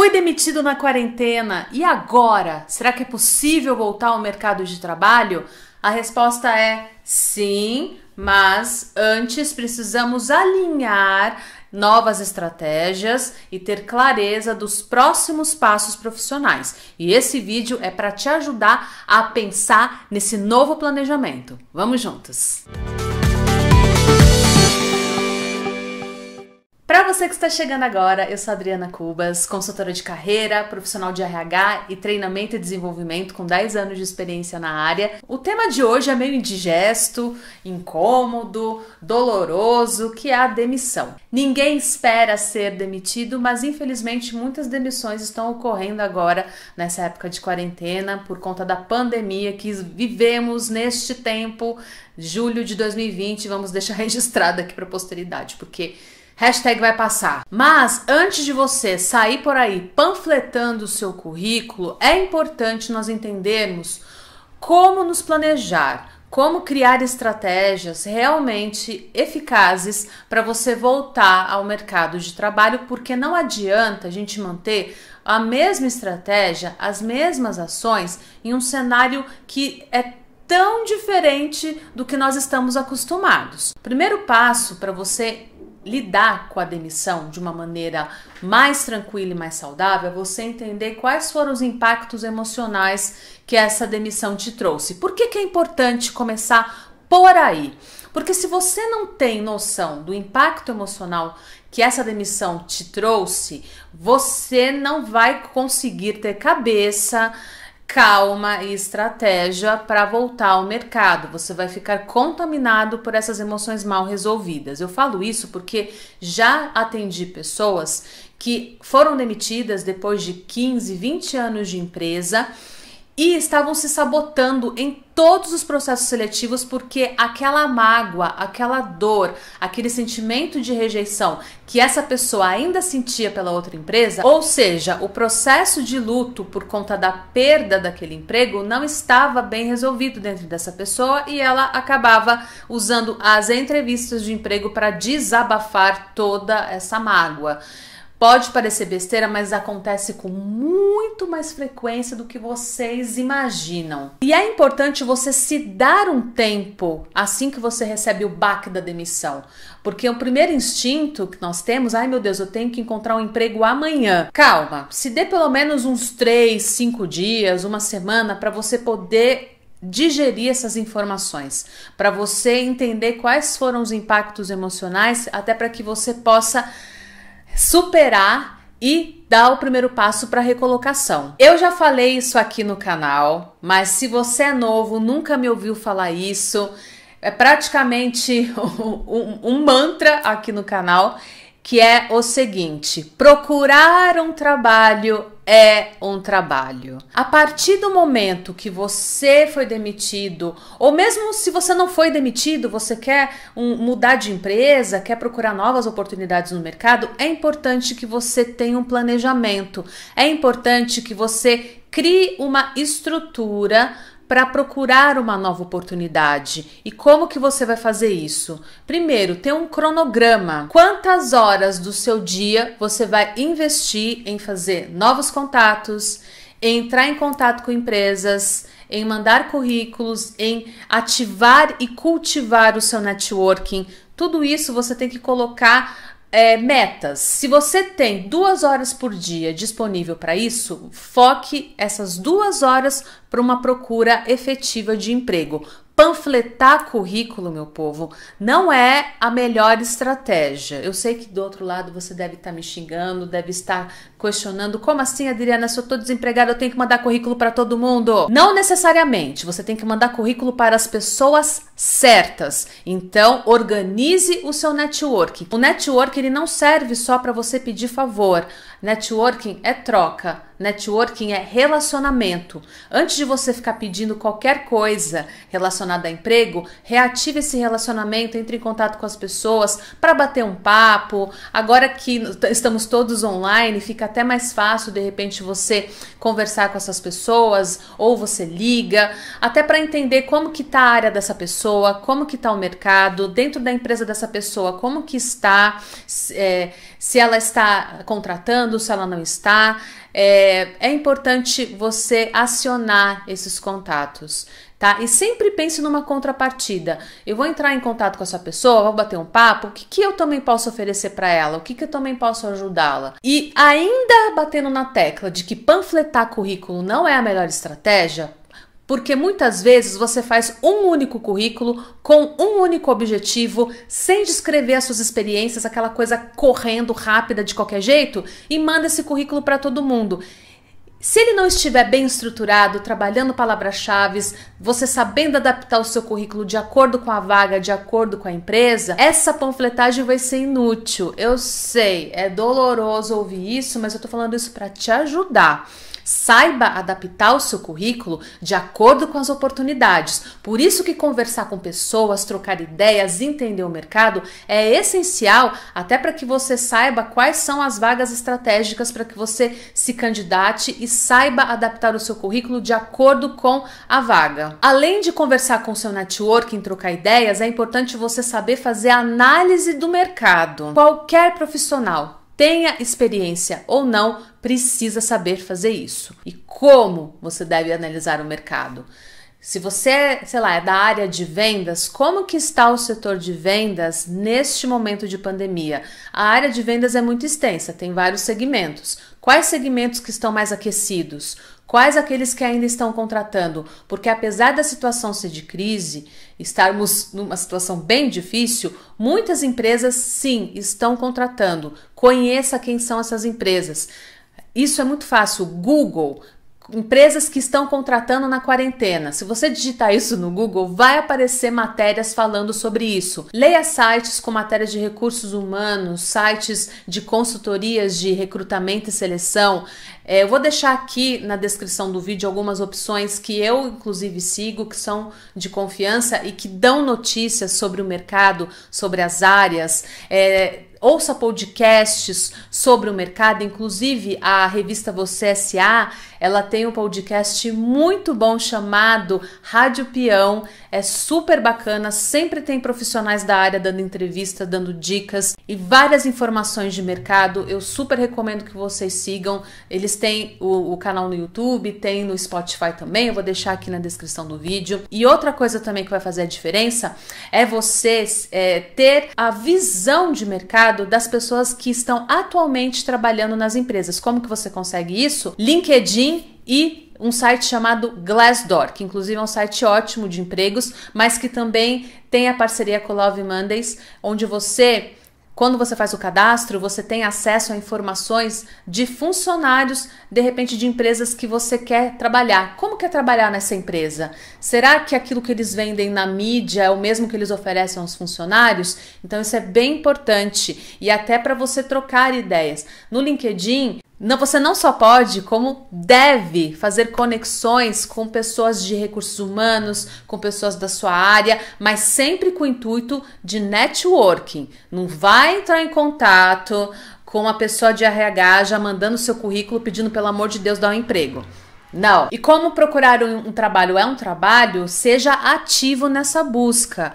Foi demitido na quarentena e agora? Será que é possível voltar ao mercado de trabalho? A resposta é sim, mas antes precisamos alinhar novas estratégias e ter clareza dos próximos passos profissionais. E esse vídeo é para te ajudar a pensar nesse novo planejamento. Vamos juntos! Música Para você que está chegando agora, eu sou Adriana Cubas, consultora de carreira, profissional de RH e treinamento e desenvolvimento com 10 anos de experiência na área. O tema de hoje é meio indigesto, incômodo, doloroso, que é a demissão. Ninguém espera ser demitido, mas infelizmente muitas demissões estão ocorrendo agora nessa época de quarentena por conta da pandemia que vivemos neste tempo, julho de 2020, vamos deixar registrado aqui para posteridade, porque Hashtag vai passar. Mas antes de você sair por aí panfletando o seu currículo, é importante nós entendermos como nos planejar, como criar estratégias realmente eficazes para você voltar ao mercado de trabalho, porque não adianta a gente manter a mesma estratégia, as mesmas ações em um cenário que é tão diferente do que nós estamos acostumados. Primeiro passo para você lidar com a demissão de uma maneira mais tranquila e mais saudável, é você entender quais foram os impactos emocionais que essa demissão te trouxe. Por que, que é importante começar por aí? Porque se você não tem noção do impacto emocional que essa demissão te trouxe, você não vai conseguir ter cabeça calma e estratégia para voltar ao mercado. Você vai ficar contaminado por essas emoções mal resolvidas. Eu falo isso porque já atendi pessoas que foram demitidas depois de 15, 20 anos de empresa e estavam se sabotando em todos os processos seletivos porque aquela mágoa, aquela dor, aquele sentimento de rejeição que essa pessoa ainda sentia pela outra empresa, ou seja, o processo de luto por conta da perda daquele emprego não estava bem resolvido dentro dessa pessoa e ela acabava usando as entrevistas de emprego para desabafar toda essa mágoa. Pode parecer besteira, mas acontece com muito mais frequência do que vocês imaginam. E é importante você se dar um tempo assim que você recebe o baque da demissão, porque o primeiro instinto que nós temos, ai meu Deus, eu tenho que encontrar um emprego amanhã. Calma, se dê pelo menos uns 3, 5 dias, uma semana para você poder digerir essas informações, para você entender quais foram os impactos emocionais, até para que você possa superar e dar o primeiro passo para recolocação. Eu já falei isso aqui no canal, mas se você é novo, nunca me ouviu falar isso, é praticamente um, um mantra aqui no canal que é o seguinte: procurar um trabalho é um trabalho. A partir do momento que você foi demitido, ou mesmo se você não foi demitido, você quer um, mudar de empresa, quer procurar novas oportunidades no mercado, é importante que você tenha um planejamento. É importante que você crie uma estrutura para procurar uma nova oportunidade. E como que você vai fazer isso? Primeiro, ter um cronograma. Quantas horas do seu dia você vai investir em fazer novos contatos, em entrar em contato com empresas, em mandar currículos, em ativar e cultivar o seu networking. Tudo isso você tem que colocar é, metas. Se você tem duas horas por dia disponível para isso, foque essas duas horas para uma procura efetiva de emprego. Panfletar currículo, meu povo, não é a melhor estratégia. Eu sei que do outro lado você deve estar tá me xingando, deve estar questionando: como assim, Adriana? Se eu estou desempregada, eu tenho que mandar currículo para todo mundo? Não necessariamente. Você tem que mandar currículo para as pessoas certas. Então, organize o seu networking. O networking ele não serve só para você pedir favor. Networking é troca, networking é relacionamento. Antes de você ficar pedindo qualquer coisa relacionada a emprego, reative esse relacionamento, entre em contato com as pessoas para bater um papo. Agora que estamos todos online, fica até mais fácil de repente você conversar com essas pessoas ou você liga, até para entender como que tá a área dessa pessoa pessoa, como que está o mercado, dentro da empresa dessa pessoa, como que está, é, se ela está contratando, se ela não está. É, é importante você acionar esses contatos. Tá? E sempre pense numa contrapartida. Eu vou entrar em contato com essa pessoa, vou bater um papo, o que, que eu também posso oferecer para ela? O que, que eu também posso ajudá-la? E ainda batendo na tecla de que panfletar currículo não é a melhor estratégia, porque muitas vezes você faz um único currículo com um único objetivo, sem descrever as suas experiências, aquela coisa correndo rápida de qualquer jeito, e manda esse currículo para todo mundo. Se ele não estiver bem estruturado, trabalhando palavras-chave, você sabendo adaptar o seu currículo de acordo com a vaga, de acordo com a empresa, essa panfletagem vai ser inútil. Eu sei, é doloroso ouvir isso, mas eu tô falando isso para te ajudar. Saiba adaptar o seu currículo de acordo com as oportunidades. Por isso que conversar com pessoas, trocar ideias, entender o mercado é essencial até para que você saiba quais são as vagas estratégicas para que você se candidate e saiba adaptar o seu currículo de acordo com a vaga. Além de conversar com seu networking, trocar ideias, é importante você saber fazer análise do mercado. Qualquer profissional tenha experiência ou não, precisa saber fazer isso. E como você deve analisar o mercado? Se você, sei lá, é da área de vendas, como que está o setor de vendas neste momento de pandemia? A área de vendas é muito extensa, tem vários segmentos. Quais segmentos que estão mais aquecidos? Quais aqueles que ainda estão contratando? Porque apesar da situação ser de crise, estarmos numa situação bem difícil, muitas empresas sim estão contratando. Conheça quem são essas empresas. Isso é muito fácil. Google, empresas que estão contratando na quarentena. Se você digitar isso no Google, vai aparecer matérias falando sobre isso. Leia sites com matérias de recursos humanos, sites de consultorias de recrutamento e seleção. É, eu vou deixar aqui na descrição do vídeo algumas opções que eu, inclusive, sigo, que são de confiança e que dão notícias sobre o mercado, sobre as áreas. É, ouça podcasts sobre o mercado, inclusive a revista Você SA ela tem um podcast muito bom chamado Rádio Peão. É super bacana, sempre tem profissionais da área dando entrevista, dando dicas e várias informações de mercado. Eu super recomendo que vocês sigam. Eles têm o, o canal no YouTube, tem no Spotify também. Eu vou deixar aqui na descrição do vídeo. E outra coisa também que vai fazer a diferença é vocês é, ter a visão de mercado das pessoas que estão atualmente trabalhando nas empresas. Como que você consegue isso? LinkedIn e um site chamado Glassdoor, que inclusive é um site ótimo de empregos, mas que também tem a parceria com o Love Mondays, onde você quando você faz o cadastro, você tem acesso a informações de funcionários, de repente de empresas que você quer trabalhar. Como quer trabalhar nessa empresa? Será que aquilo que eles vendem na mídia é o mesmo que eles oferecem aos funcionários? Então isso é bem importante e até para você trocar ideias. No LinkedIn, não, você não só pode, como deve fazer conexões com pessoas de recursos humanos, com pessoas da sua área, mas sempre com o intuito de networking. Não vai entrar em contato com uma pessoa de RH já mandando seu currículo pedindo pelo amor de Deus dar um emprego. Não. E como procurar um, um trabalho é um trabalho, seja ativo nessa busca.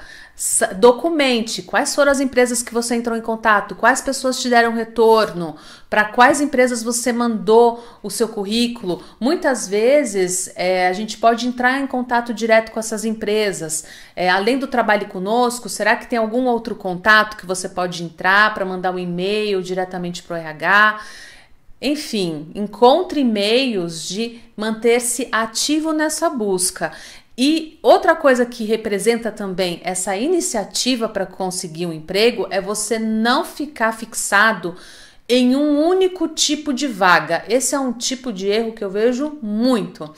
Documente quais foram as empresas que você entrou em contato, quais pessoas te deram retorno, para quais empresas você mandou o seu currículo. Muitas vezes é, a gente pode entrar em contato direto com essas empresas. É, além do trabalho conosco, será que tem algum outro contato que você pode entrar para mandar um e-mail diretamente para o RH? Enfim, encontre meios de manter-se ativo nessa busca. E outra coisa que representa também essa iniciativa para conseguir um emprego é você não ficar fixado em um único tipo de vaga. Esse é um tipo de erro que eu vejo muito.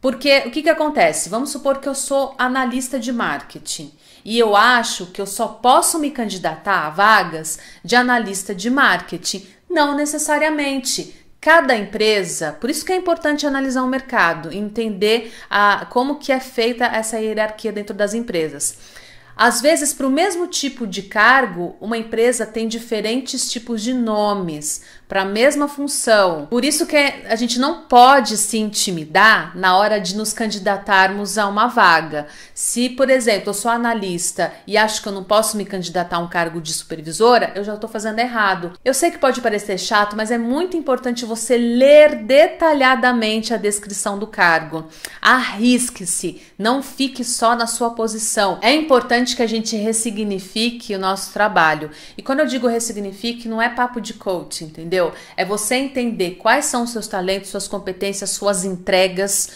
Porque o que, que acontece? Vamos supor que eu sou analista de marketing e eu acho que eu só posso me candidatar a vagas de analista de marketing não necessariamente. Cada empresa, por isso que é importante analisar o mercado, entender a, como que é feita essa hierarquia dentro das empresas. Às vezes, para o mesmo tipo de cargo, uma empresa tem diferentes tipos de nomes para a mesma função. Por isso que a gente não pode se intimidar na hora de nos candidatarmos a uma vaga. Se, por exemplo, eu sou analista e acho que eu não posso me candidatar a um cargo de supervisora, eu já estou fazendo errado. Eu sei que pode parecer chato, mas é muito importante você ler detalhadamente a descrição do cargo. Arrisque-se, não fique só na sua posição. É importante importante que a gente ressignifique o nosso trabalho. E quando eu digo ressignifique, não é papo de coach, entendeu? É você entender quais são os seus talentos, suas competências, suas entregas,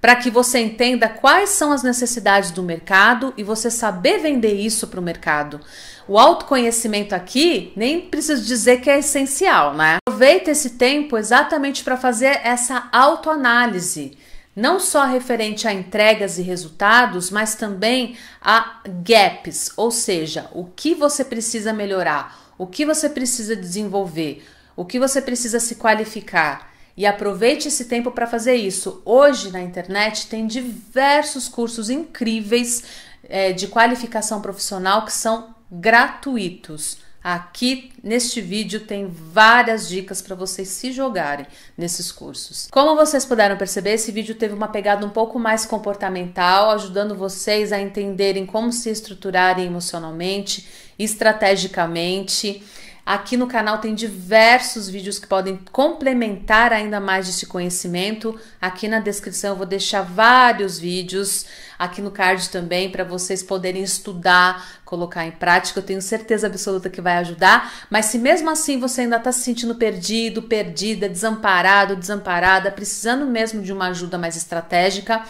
para que você entenda quais são as necessidades do mercado e você saber vender isso para o mercado. O autoconhecimento aqui nem preciso dizer que é essencial, né? Aproveita esse tempo exatamente para fazer essa autoanálise não só referente a entregas e resultados, mas também a gaps, ou seja, o que você precisa melhorar, o que você precisa desenvolver, o que você precisa se qualificar. E aproveite esse tempo para fazer isso. Hoje na internet tem diversos cursos incríveis é, de qualificação profissional que são gratuitos. Aqui neste vídeo tem várias dicas para vocês se jogarem nesses cursos. Como vocês puderam perceber, esse vídeo teve uma pegada um pouco mais comportamental, ajudando vocês a entenderem como se estruturarem emocionalmente, estrategicamente Aqui no canal tem diversos vídeos que podem complementar ainda mais esse conhecimento. Aqui na descrição eu vou deixar vários vídeos, aqui no card também, para vocês poderem estudar, colocar em prática. Eu tenho certeza absoluta que vai ajudar. Mas se mesmo assim você ainda está se sentindo perdido, perdida, desamparado, desamparada, precisando mesmo de uma ajuda mais estratégica,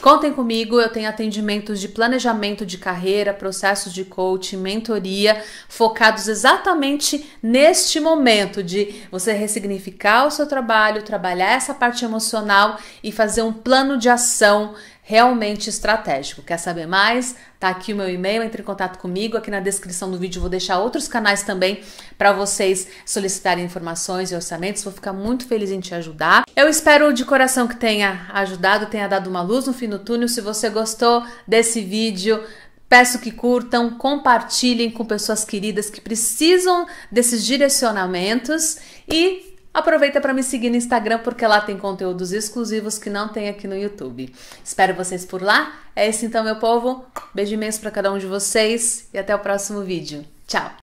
Contem comigo, eu tenho atendimentos de planejamento de carreira, processos de coaching, mentoria, focados exatamente neste momento de você ressignificar o seu trabalho, trabalhar essa parte emocional e fazer um plano de ação realmente estratégico. Quer saber mais? Tá aqui o meu e-mail, entre em contato comigo. Aqui na descrição do vídeo vou deixar outros canais também para vocês solicitarem informações e orçamentos. Vou ficar muito feliz em te ajudar. Eu espero de coração que tenha ajudado, tenha dado uma luz no fim do túnel. Se você gostou desse vídeo, Peço que curtam, compartilhem com pessoas queridas que precisam desses direcionamentos e Aproveita para me seguir no Instagram porque lá tem conteúdos exclusivos que não tem aqui no YouTube. Espero vocês por lá. É isso então, meu povo. Beijo imenso para cada um de vocês e até o próximo vídeo. Tchau.